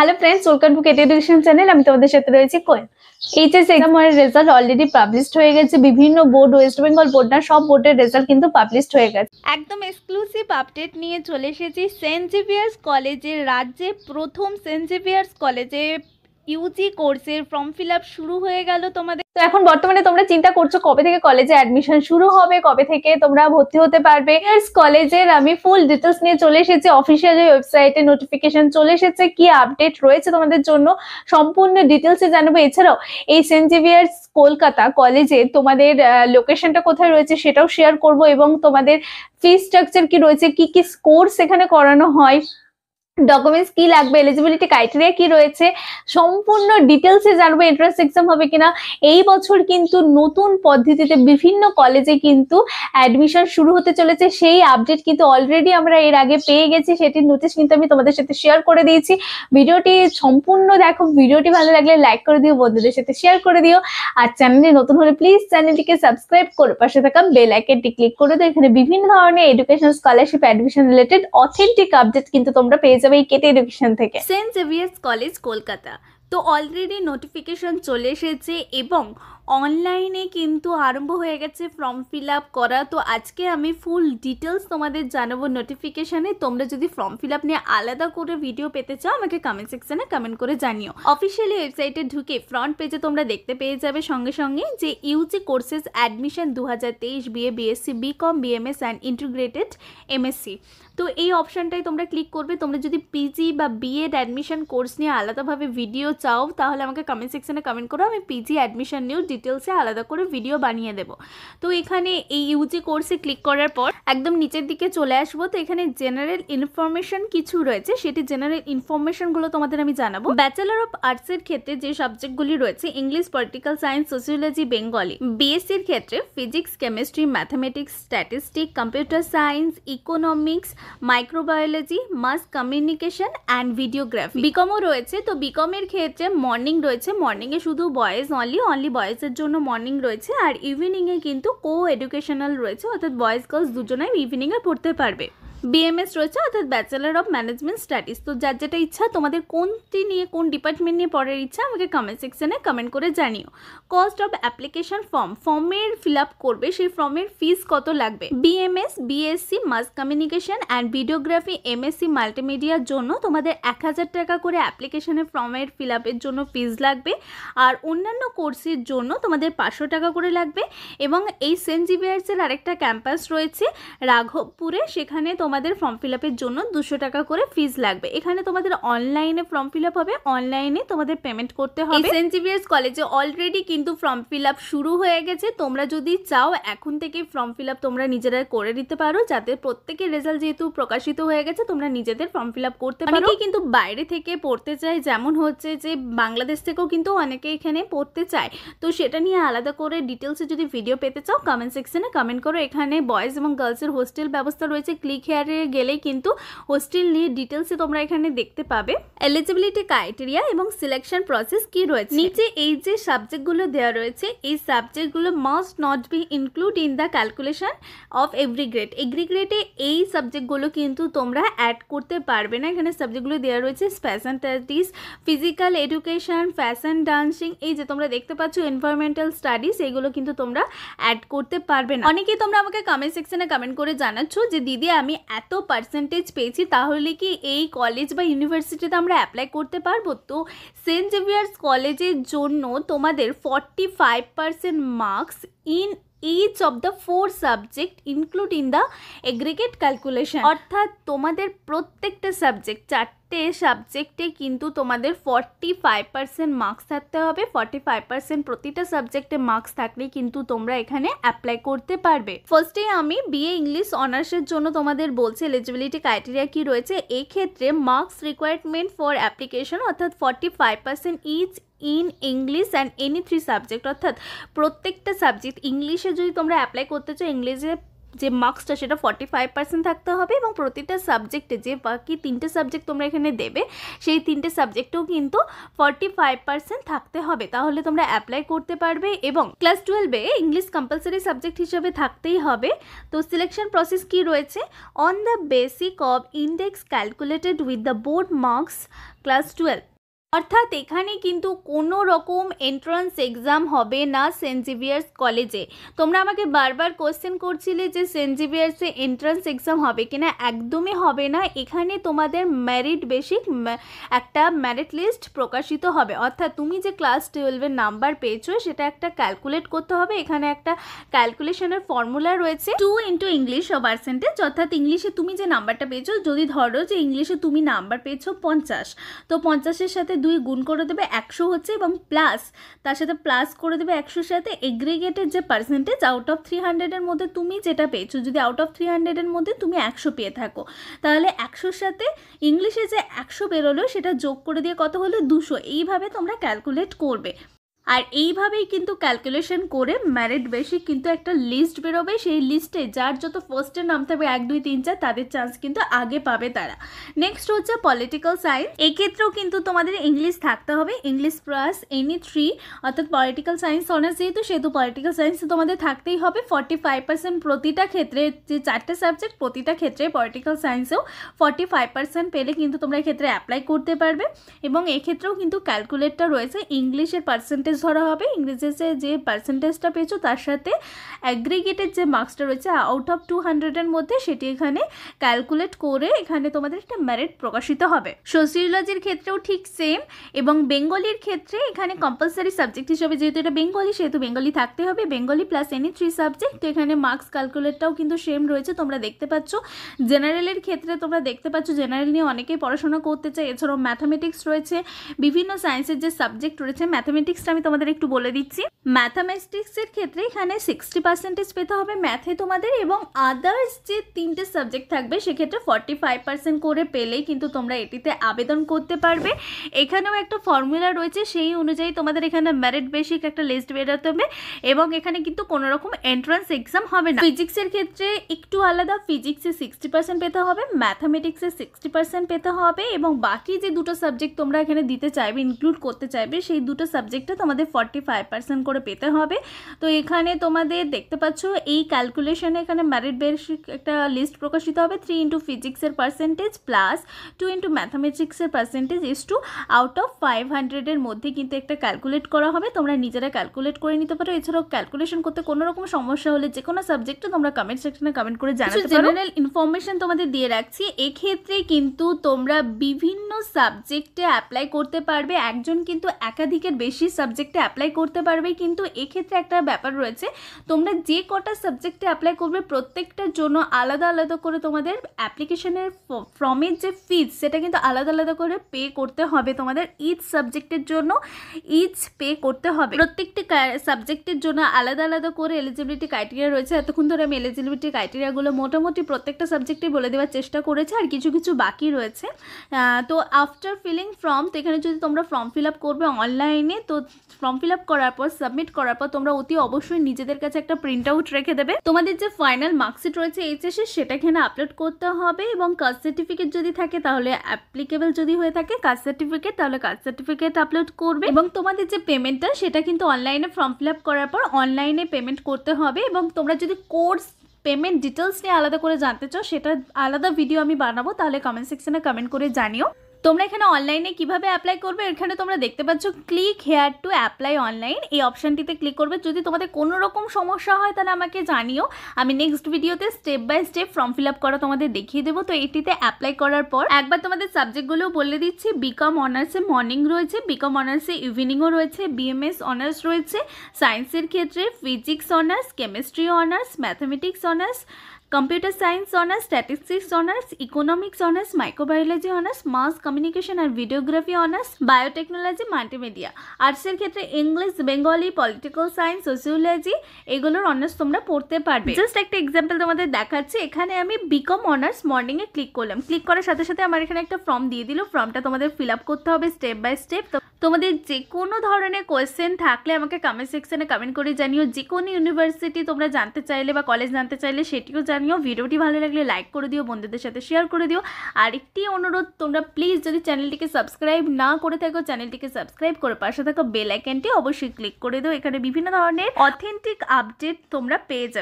hello friends welcome to KT education channel আমি তোমাদের সাথে রয়েছি কোয়েন এইচএস এক্সামের রেজাল্ট অলরেডি পাবলিশড হয়ে গেছে বিভিন্ন বোর্ড ওয়েস্ট বেঙ্গল বোর্ড না সব বোর্ডের রেজাল্ট কিন্তু পাবলিশড হয়ে গেছে একদম এক্সক্লুসিভ আপডেট নিয়ে চলে এসেছি সেন্ট জেভিয়ার্স কলেজে রাজ্যে প্রথম সেন্ট জেভিয়ার্স কলেজে ইউজি কোর্সের ফর্ম ফিল আপ শুরু হয়ে গেল তোমাদের তো এখন বর্তমানে তোমরা চিন্তা করছো কবে থেকে কলেজে অ্যাডমিশন শুরু হবে কবে থেকে তোমরা ভর্তি হতে পারবে কলেজের আমি ফুল ডিটেলস নিয়ে চলে এসেছি অফিসিয়াল ওয়েবসাইটে নোটিফিকেশন চলে এসেছে কি আপডেট রয়েছে তোমাদের জন্য সম্পূর্ণ ডিটেলসে জানাবো এছাড়াও এই সেন্ট জেভিয়ার্স কলকাতা কলেজে তোমাদের লোকেশনটা কোথায় রয়েছে সেটাও শেয়ার করব এবং তোমাদের ফি স্ট্রাকচার কি রয়েছে কি কি কোর্স এখানে করানো হয় ডকুমেন্টস কি লাগবে এলিজিবিলিটি ক্রাইটেরিয়া কি রয়েছে সম্পূর্ণ ডিটেলসে জানবো এন্ট্রান্স এক্সাম হবে কিনা এই বছর কিন্তু নতুন পদ্ধতিতে বিভিন্ন কলেজে কিন্তু অ্যাডমিশন শুরু হতে চলেছে সেই আপডেট কিন্তু অলরেডি আমরা এর আগে পেয়ে গেছি সেটির নোটিশ কিন্তু আমি তোমাদের সাথে শেয়ার করে দিয়েছি ভিডিওটি সম্পূর্ণ দেখো ভিডিওটি ভালো লাগলে লাইক করে দিও বন্ধুদের সাথে শেয়ার করে দিও আর চ্যানেলে নতুন হলে প্লিজ চ্যানেলটিকে সাবস্ক্রাইব করে পাশে থাকা বেল আইকনটি ক্লিক করে দিও এখানে বিভিন্ন ধরনের education scholarship admission related authentic update কিন্তু তোমরা পেয়ে যাবে যাবে এই কেটে এডুকেশন থেকে সেন্ট জেভিয়ার্স কলেজ কলকাতা তো অলরেডি নোটিফিকেশন চলে এসেছে এবং অনলাইনে কিন্তু আরম্ভ হয়ে গেছে ফর্ম ফিল আপ করা তো আজকে আমি ফুল ডিটেলস তোমাদের জানাবো নোটিফিকেশানে তোমরা যদি ফর্ম ফিল আপ নিয়ে আলাদা করে ভিডিও পেতে চাও আমাকে কমেন্ট সেকশানে কমেন্ট করে জানিও অফিসিয়ালি ওয়েবসাইটে ঢুকে ফ্রন্ট পেজে তোমরা দেখতে পেয়ে যাবে সঙ্গে সঙ্গে যে ইউজি কোর্সেস অ্যাডমিশন দু হাজার তেইশ BA BSc BCom BMS and integrated MSc তো এই অপশানটাই তোমরা ক্লিক করবে তোমরা যদি পিজি বা বিএড অ্যাডমিশন কোর্স নিয়ে আলাদাভাবে ভিডিও চাও তাহলে আমাকে কমেন্ট সেকশানে কমেন্ট করো আমি পিজি অ্যাডমিশন নিয়েও ডিটেলসে আলাদা করে ভিডিও বানিয়ে দেব তো এখানে এই ইউজি কোর্সে ক্লিক করার পর একদম নিচের দিকে চলে আসবো তো এখানে জেনারেল ইনফরমেশন কিছু রয়েছে সেটি জেনারেল ইনফরমেশনগুলো তোমাদের আমি জানাবো ব্যাচেলর অফ আর্টসের ক্ষেত্রে যে সাবজেক্টগুলি রয়েছে English political science sociology Bengali বিএসসির ক্ষেত্রে physics chemistry mathematics statistic computer science economics microbiology mass communication and videography বিকমও রয়েছে তো বিকমের ক্ষেত্রে মর্নিং রয়েছে মর্নিংয়ে শুধু বয়েজ অনলি অনলি বয়েজের বাচ্চাদের জন্য মর্নিং রয়েছে আর ইভিনিংয়ে কিন্তু কো এডুকেশনাল রয়েছে অর্থাৎ বয়েজ গার্লস দুজনাই ইভিনিংয়ে পড়তে পারবে বিএমএস রয়েছে অর্থাৎ ব্যাচেলার অফ ম্যানেজমেন্ট স্টাডিজ তো যার যেটা ইচ্ছা তোমাদের কোনটি নিয়ে কোন ডিপার্টমেন্ট নিয়ে পড়ার ইচ্ছা আমাকে কমেন্ট সেকশানে কমেন্ট করে জানিও কস্ট অফ অ্যাপ্লিকেশন ফর্ম ফর্মের ফিল আপ করবে সেই ফর্মের ফিস কত লাগবে BMS BSc mass communication and videography MSc মাল্টিমিডিয়ার জন্য তোমাদের এক হাজার টাকা করে অ্যাপ্লিকেশানের ফর্মের ফিল আপের জন্য ফিস লাগবে আর অন্যান্য কোর্সের জন্য তোমাদের পাঁচশো টাকা করে লাগবে এবং এই সেন্ট জিভিয়ার্সের আরেকটা ক্যাম্পাস রয়েছে রাঘবপুরে সেখানে তোমার তোমাদের ফর্ম ফিল জন্য দুশো টাকা করে ফিজ লাগবে এখানে তোমাদের অনলাইনে ফর্ম ফিল হবে অনলাইনে তোমাদের পেমেন্ট করতে হবে এসএনজিবিএস কলেজে অলরেডি কিন্তু ফর্ম ফিল শুরু হয়ে গেছে তোমরা যদি চাও এখন থেকে ফর্ম ফিল তোমরা নিজেরা করে নিতে পারো যাতে প্রত্যেকের রেজাল্ট যেহেতু প্রকাশিত হয়ে গেছে তোমরা নিজেদের ফর্ম ফিল করতে পারো কিন্তু বাইরে থেকে পড়তে চায় যেমন হচ্ছে যে বাংলাদেশ থেকেও কিন্তু অনেকে এখানে পড়তে চায় তো সেটা নিয়ে আলাদা করে ডিটেলসে যদি ভিডিও পেতে চাও কমেন্ট সেকশনে কমেন্ট করো এখানে বয়েজ এবং গার্লসের হোস্টেল ব্যবস্থা রয়েছে ক্লিক হেয়ার হেয়ারে গেলেই কিন্তু হোস্টেল নিয়ে ডিটেলসে তোমরা এখানে দেখতে পাবে এলিজিবিলিটি ক্রাইটেরিয়া এবং সিলেকশন প্রসেস কি রয়েছে নিচে এই যে সাবজেক্টগুলো দেওয়া রয়েছে এই সাবজেক্টগুলো must not be include in the calculation of every grade এগ্রি গ্রেডে এই সাবজেক্টগুলো কিন্তু তোমরা অ্যাড করতে পারবে না এখানে সাবজেক্টগুলো দেওয়া রয়েছে fashion studies physical education fashion dancing এই যে তোমরা দেখতে পাচ্ছ এনভায়রনমেন্টাল স্টাডিজ এইগুলো কিন্তু তোমরা অ্যাড করতে পারবে না অনেকেই তোমরা আমাকে কমেন্ট সেকশনে কমেন্ট করে জানাচ্ছ যে দিদি আমি এত পার্সেন্টেজ পেয়েছি তাহলে কি এই কলেজ বা ইউনিভার্সিটিতে আমরা অ্যাপ্লাই করতে পারবো তো সেন্ট জেভিয়ার্স কলেজের জন্য তোমাদের forty five percent marks in each of the four subject include in the aggregate calculation অর্থাৎ তোমাদের প্রত্যেকটা সাবজেক্ট চারটে সাবজেক্টে কিন্তু তোমাদের ফর্টি ফাইভ পার্সেন্ট মার্কস থাকতে হবে ফর্টি ফাইভ পার্সেন্ট প্রতিটা সাবজেক্টে মার্কস থাকলে কিন্তু তোমরা এখানে অ্যাপ্লাই করতে পারবে ফার্স্টে আমি বিএ ইংলিশ অনার্সের জন্য তোমাদের বলছি এলিজিবিলিটি ক্রাইটেরিয়া কি রয়েছে এক্ষেত্রে মার্কস রিকোয়ারমেন্ট ফর অ্যাপ্লিকেশন অর্থাৎ forty five percent each in English and any three subject অর্থাৎ প্রত্যেকটা সাবজেক্ট ইংলিশে যদি তোমরা অ্যাপ্লাই করতে চাও ইংলিশে যে মার্কসটা সেটা ফর্টি ফাইভ পার্সেন্ট থাকতে হবে এবং প্রতিটা সাবজেক্টে যে বাকি তিনটে সাবজেক্ট তোমরা এখানে দেবে সেই তিনটে সাবজেক্টেও কিন্তু ফর্টি ফাইভ পার্সেন্ট থাকতে হবে তাহলে তোমরা অ্যাপ্লাই করতে পারবে এবং ক্লাস টুয়েলভে ইংলিশ কম্পালসারি সাবজেক্ট হিসেবে থাকতেই হবে তো সিলেকশন প্রসেস কি রয়েছে on the basic of index calculated with the board marks class twelve অর্থাৎ এখানে কিন্তু কোনো রকম এন্ট্রান্স এক্সাম হবে না সেন্ট জেভিয়ার্স কলেজে তোমরা আমাকে বারবার কোশ্চেন করছিলে যে সেন্ট জেভিয়ার্সে এন্ট্রান্স এক্সাম হবে কিনা একদমই হবে না এখানে তোমাদের ম্যারিট বেসিক একটা ম্যারিট লিস্ট প্রকাশিত হবে অর্থাৎ তুমি যে ক্লাস টুয়েলভের নাম্বার পেয়েছো সেটা একটা ক্যালকুলেট করতে হবে এখানে একটা ক্যালকুলেশনের ফর্মুলা রয়েছে টু ইন্টু ইংলিশ ও পার্সেন্টেজ অর্থাৎ ইংলিশে তুমি যে নাম্বারটা পেয়েছো যদি ধরো যে ইংলিশে তুমি নাম্বার পেয়েছো পঞ্চাশ তো পঞ্চাশের সাথে দুই গুণ করে দেবে একশো হচ্ছে এবং প্লাস তার সাথে প্লাস করে দেবে একশোর সাথে এগ্রিগেটের যে পার্সেন্টেজ আউট অফ থ্রি হান্ড্রেডের মধ্যে তুমি যেটা পেয়েছো যদি আউট অফ থ্রি হান্ড্রেডের মধ্যে তুমি একশো পেয়ে থাকো তাহলে একশোর সাথে ইংলিশে যে একশো বেরোলো সেটা যোগ করে দিয়ে কত হলো দুশো এইভাবে তোমরা ক্যালকুলেট করবে আর এইভাবেই কিন্তু ক্যালকুলেশন করে ম্যারিট বেশি কিন্তু একটা লিস্ট বেরোবে সেই লিস্টে যার যত ফার্স্টে নাম থাকবে এক দুই তিন চার তাদের চান্স কিন্তু আগে পাবে তারা নেক্সট হচ্ছে পলিটিক্যাল সায়েন্স এক্ষেত্রেও কিন্তু তোমাদের ইংলিশ থাকতে হবে ইংলিশ প্লাস এনি থ্রি অর্থাৎ পলিটিক্যাল সায়েন্স অনার্স যেহেতু সেহেতু পলিটিক্যাল সায়েন্স তোমাদের থাকতেই হবে ফর্টি ফাইভ পার্সেন্ট প্রতিটা ক্ষেত্রে যে চারটে সাবজেক্ট প্রতিটা ক্ষেত্রে পলিটিক্যাল সায়েন্সেও ফর্টি ফাইভ পার্সেন্ট পেলে কিন্তু তোমরা এক্ষেত্রে অ্যাপ্লাই করতে পারবে এবং এক্ষেত্রেও কিন্তু ক্যালকুলেটটা রয়েছে ইংলিশের পার্সেন্টেজ ধরা হবে ইংরেজিতে যে পার্সেন্টেজটা পেয়েছো তার সাথে অ্যাগ্রিগেটেড যে মার্কসটা রয়েছে আউট অফ টু হান্ড্রেডের মধ্যে সেটি এখানে ক্যালকুলেট করে এখানে তোমাদের একটা ম্যারিট প্রকাশিত হবে সোসিওলজির ক্ষেত্রেও ঠিক সেম এবং বেঙ্গলির ক্ষেত্রে এখানে কম্পালসারি সাবজেক্ট হিসেবে যেহেতু এটা বেঙ্গলি সেহেতু বেঙ্গলি থাকতে হবে Bengali plus any three subject এখানে মার্কস ক্যালকুলেটটাও কিন্তু সেম রয়েছে তোমরা দেখতে পাচ্ছ জেনারেলের ক্ষেত্রে তোমরা দেখতে পাচ্ছ জেনারেল নিয়ে অনেকেই পড়াশোনা করতে চায় এছাড়াও ম্যাথামেটিক্স রয়েছে বিভিন্ন সায়েন্সের যে সাবজেক্ট রয়েছে ম্যাথামেটিক্সটা আমি আমি তোমাদের একটু বলে দিচ্ছি ম্যাথামেটিক্সের ক্ষেত্রে এখানে সিক্সটি পার্সেন্টেজ পেতে হবে ম্যাথে তোমাদের এবং আদার্স যে তিনটে সাবজেক্ট থাকবে সেক্ষেত্রে ফর্টি ফাইভ পার্সেন্ট করে পেলেই কিন্তু তোমরা এটিতে আবেদন করতে পারবে এখানেও একটা ফর্মুলা রয়েছে সেই অনুযায়ী তোমাদের এখানে ম্যারিট বেসিক একটা লিস্ট বেরোতে হবে এবং এখানে কিন্তু কোনো রকম এন্ট্রান্স এক্সাম হবে না ফিজিক্সের ক্ষেত্রে একটু আলাদা ফিজিক্সে সিক্সটি পার্সেন্ট পেতে হবে ম্যাথামেটিক্সে সিক্সটি পার্সেন্ট পেতে হবে এবং বাকি যে দুটো সাবজেক্ট তোমরা এখানে দিতে চাইবে ইনক্লুড করতে চাইবে সেই দুটো সাবজেক্টটা তোমার আমাদের ফর্টি ফাইভ পার্সেন্ট করে পেতে হবে তো এখানে তোমাদের দেখতে পাচ্ছ এই ক্যালকুলেশনে এখানে ম্যারিট বেসিক একটা লিস্ট প্রকাশিত হবে থ্রি ইন্টু ফিজিক্সের পার্সেন্টেজ প্লাস টু ইন্টু ম্যাথামেটিক্সের percentage is two out of five হান্ড্রেডের মধ্যে কিন্তু একটা ক্যালকুলেট করা হবে তোমরা নিজেরা ক্যালকুলেট করে নিতে পারো এছাড়াও ক্যালকুলেশন করতে কোনো রকম সমস্যা হলে যে কোনো সাবজেক্টে তোমরা কমেন্ট সেকশনে কমেন্ট করে জানাতে জেনারেল আচ্ছা, ইনফরমেশন তোমাদের দিয়ে রাখছি এক্ষেত্রে কিন্তু তোমরা বিভিন্ন সাবজেক্টে অ্যাপ্লাই করতে পারবে একজন কিন্তু একাধিকের বেশি সাবজেক্ট সাবজেক্টে অ্যাপ্লাই করতে পারবে কিন্তু এক্ষেত্রে একটা ব্যাপার রয়েছে তোমরা যে কটা সাবজেক্টে অ্যাপ্লাই করবে প্রত্যেকটার জন্য আলাদা আলাদা করে তোমাদের অ্যাপ্লিকেশনের ফর্মের যে ফিজ সেটা কিন্তু আলাদা আলাদা করে পে করতে হবে তোমাদের ইচ সাবজেক্টের জন্য ইচ পে করতে হবে প্রত্যেকটি সাবজেক্টের জন্য আলাদা আলাদা করে এলিজিবিলিটি ক্রাইটেরিয়া রয়েছে এতক্ষণ ধরে আমি এলিজিবিলিটি ক্রাইটেরিয়াগুলো মোটামুটি প্রত্যেকটা সাবজেক্টে বলে দেওয়ার চেষ্টা করেছি আর কিছু কিছু বাকি রয়েছে তো আফটার ফিলিং ফর্ম তো এখানে যদি তোমরা ফর্ম ফিল আপ করবে অনলাইনে তো ফর্ম ফিল আপ করার পর সাবমিট করার পর তোমরা অতি অবশ্যই নিজেদের কাছে একটা প্রিন্ট আউট রেখে দেবে তোমাদের যে ফাইনাল মার্কশিট রয়েছে এইচএসে সেটা এখানে আপলোড করতে হবে এবং কাস্ট সার্টিফিকেট যদি থাকে তাহলে অ্যাপ্লিকেবল যদি হয়ে থাকে কাস্ট সার্টিফিকেট তাহলে কাস্ট সার্টিফিকেট আপলোড করবে এবং তোমাদের যে পেমেন্টটা সেটা কিন্তু অনলাইনে ফর্ম ফিল আপ করার পর অনলাইনে পেমেন্ট করতে হবে এবং তোমরা যদি কোর্স পেমেন্ট ডিটেলস নিয়ে আলাদা করে জানতে চাও সেটা আলাদা ভিডিও আমি বানাবো তাহলে কমেন্ট সেকশনে কমেন্ট করে জানিও তোমরা এখানে অনলাইনে কিভাবে অ্যাপ্লাই করবে এখানে তোমরা দেখতে পাচ্ছ click here to apply online এই অপশানটিতে ক্লিক করবে যদি তোমাদের কোনো রকম সমস্যা হয় তাহলে আমাকে জানিও আমি নেক্সট ভিডিওতে step by step form fill up করা তোমাদের দেখিয়ে দেবো তো এটিতে অ্যাপ্লাই করার পর একবার তোমাদের সাবজেক্টগুলো বলে দিচ্ছি বিকম অনার্সে মর্নিং রয়েছে বিকম অনার্সে ইভিনিংও রয়েছে বিএমএস অনার্স রয়েছে সায়েন্সের ক্ষেত্রে physics honours chemistry honours mathematics honours computer science honours statistics honours economics honours microbiology honours mass communication আর ভিডিওগ্রাফি অনার্স বায়োটেকনোলজি মাল্টিমিডিয়া আর্টসের ক্ষেত্রে English Bengali political science sociology এগুলোর অনার্স তোমরা পড়তে পারবে জাস্ট একটা এক্সাম্পল তোমাদের দেখাচ্ছি এখানে আমি বিকম অনার্স মর্নিংয়ে ক্লিক করলাম ক্লিক করার সাথে সাথে আমার এখানে একটা ফর্ম দিয়ে দিল ফর্মটা তোমাদের ফিল আপ করতে হবে স্টেপ বাই স্টেপ তো তোমাদের যে কোনো ধরনের কোয়েশ্চেন থাকলে আমাকে কমেন্ট সেকশনে কমেন্ট করে জানিও যে কোনো ইউনিভার্সিটি তোমরা জানতে চাইলে বা কলেজ জানতে চাইলে সেটিও জান জানিও ভিডিওটি ভালো লাগলে লাইক করে দিও বন্ধুদের সাথে শেয়ার করে দিও আর একটি অনুরোধ তোমরা প্লিজ যদি চ্যানেলটিকে সাবস্ক্রাইব না করে থাকো চ্যানেলটিকে সাবস্ক্রাইব করে পাশে থাকো বেল আইকনটি অবশ্যই ক্লিক করে দিও এখানে বিভিন্ন ধরনের অথেন্টিক আপডেট তোমরা পেয়ে যাবে